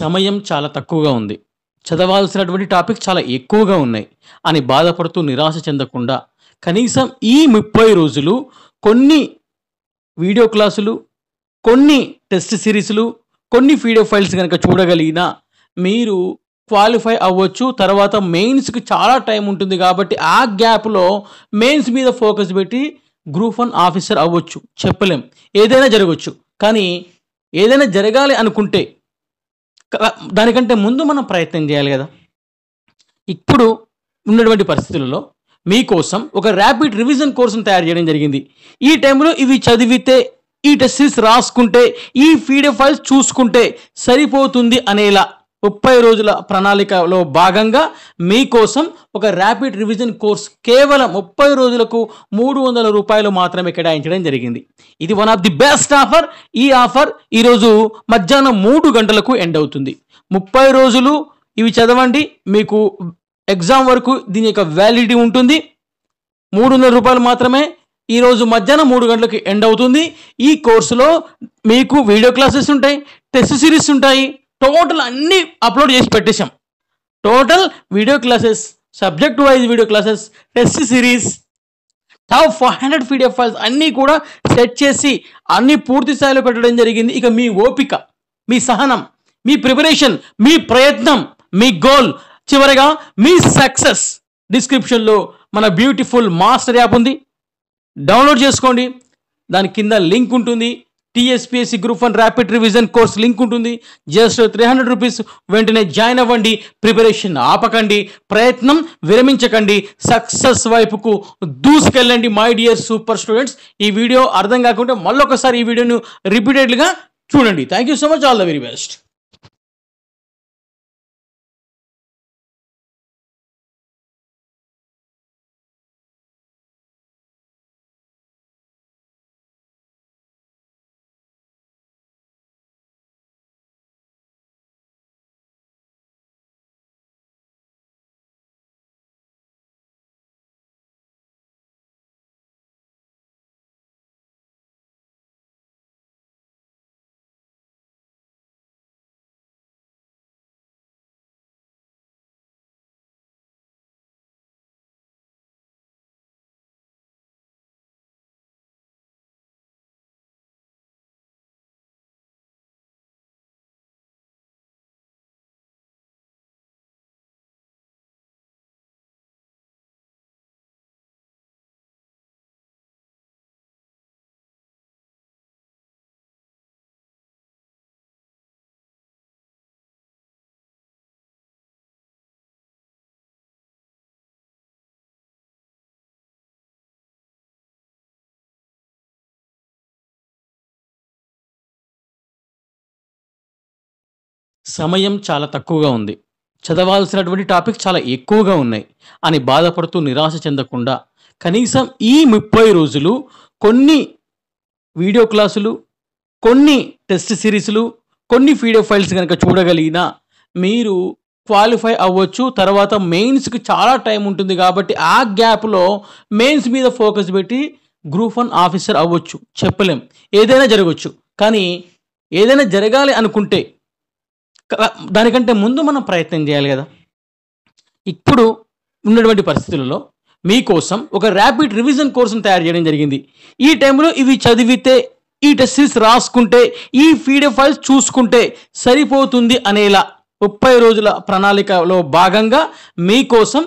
సమయం చాలా తక్కువగా ఉంది చదవాల్సినటువంటి టాపిక్ చాలా ఎక్కువగా ఉన్నాయి అని బాధపడుతూ నిరాశ చెందకుండా కనీసం ఈ ముప్పై రోజులు కొన్ని వీడియో క్లాసులు కొన్ని టెస్ట్ సిరీస్లు కొన్ని వీడియో ఫైల్స్ కనుక చూడగలిగినా మీరు క్వాలిఫై అవ్వచ్చు తర్వాత మెయిన్స్కి చాలా టైం ఉంటుంది కాబట్టి ఆ గ్యాప్లో మెయిన్స్ మీద ఫోకస్ పెట్టి గ్రూప్ వన్ ఆఫీసర్ అవ్వచ్చు చెప్పలేం ఏదైనా జరగవచ్చు కానీ ఏదైనా జరగాలి అనుకుంటే దానికంటే ముందు మనం ప్రయత్నం చేయాలి కదా ఇప్పుడు ఉన్నటువంటి పరిస్థితులలో మీకోసం ఒక ర్యాపిడ్ రివిజన్ కోర్సును తయారు చేయడం జరిగింది ఈ టైంలో ఇవి చదివితే ఈ టెస్టిస్ రాసుకుంటే ఈ ఫీడ్ ఫైల్స్ చూసుకుంటే సరిపోతుంది అనేలా ముప్పై రోజుల ప్రణాళికలో భాగంగా మీకోసం ఒక ర్యాపిడ్ రివిజన్ కోర్స్ కేవలం ముప్పై రోజులకు మూడు వందల రూపాయలు మాత్రమే కేటాయించడం జరిగింది ఇది one of the best offer ఈ ఆఫర్ ఈరోజు మధ్యాహ్నం మూడు గంటలకు ఎండ్ అవుతుంది ముప్పై రోజులు ఇవి చదవండి మీకు ఎగ్జామ్ వరకు దీని యొక్క వ్యాలిడిటీ ఉంటుంది మూడు వందల రూపాయలు మాత్రమే ఈరోజు మధ్యాహ్నం మూడు గంటలకు ఎండ్ అవుతుంది ఈ కోర్సులో మీకు వీడియో క్లాసెస్ ఉంటాయి టెస్ట్ సిరీస్ ఉంటాయి టోటల్ అన్నీ అప్లోడ్ చేసి పెట్టేశాం total video classes subject wise video classes test series top five hundred PDF files అన్నీ కూడా సెట్ చేసి అన్నీ పూర్తి స్థాయిలో పెట్టడం జరిగింది ఇక మీ ఓపిక మీ సహనం మీ ప్రిపరేషన్ మీ ప్రయత్నం మీ గోల్ చివరగా మీ సక్సెస్ డిస్క్రిప్షన్లో మన బ్యూటిఫుల్ మాస్టర్ యాప్ ఉంది డౌన్లోడ్ చేసుకోండి దాని కింద లింక్ ఉంటుంది TSPSC group one rapid revision course link ఉంటుంది జస్ట్ త్రీ హండ్రెడ్ రూపీస్ వెంటనే జాయిన్ అవ్వండి ప్రిపరేషన్ ఆపకండి ప్రయత్నం విరమించకండి సక్సెస్ వైపుకు దూసుకెళ్ళండి మై డియర్ సూపర్ స్టూడెంట్స్ ఈ వీడియో అర్థం కాకుండా మళ్ళొకసారి ఈ వీడియోను రిపీటెడ్గా చూడండి thank you so much all the very best సమయం చాలా తక్కువగా ఉంది చదవాల్సినటువంటి టాపిక్ చాలా ఎక్కువగా ఉన్నాయి అని బాధపడుతూ నిరాశ చెందకుండా కనీసం ఈ ముప్పై రోజులు కొన్ని వీడియో క్లాసులు కొన్ని టెస్ట్ సిరీస్లు కొన్ని వీడియో ఫైల్స్ కనుక చూడగలిగినా మీరు క్వాలిఫై అవ్వచ్చు తర్వాత మెయిన్స్కి చాలా టైం ఉంటుంది కాబట్టి ఆ గ్యాప్లో మెయిన్స్ మీద ఫోకస్ పెట్టి గ్రూప్ వన్ ఆఫీసర్ అవ్వచ్చు చెప్పలేం ఏదైనా జరగవచ్చు కానీ ఏదైనా జరగాలి అనుకుంటే దానికంటే ముందు మనం ప్రయత్నం చేయాలి కదా ఇప్పుడు ఉన్నటువంటి పరిస్థితులలో మీకోసం ఒక ర్యాపిడ్ రివిజన్ కోర్సును తయారు చేయడం జరిగింది ఈ టైంలో ఇవి చదివితే ఈ టెస్టిస్ రాసుకుంటే ఈ ఫీడే ఫైల్స్ చూసుకుంటే సరిపోతుంది అనేలా ముప్పై రోజుల ప్రణాళికలో భాగంగా మీకోసం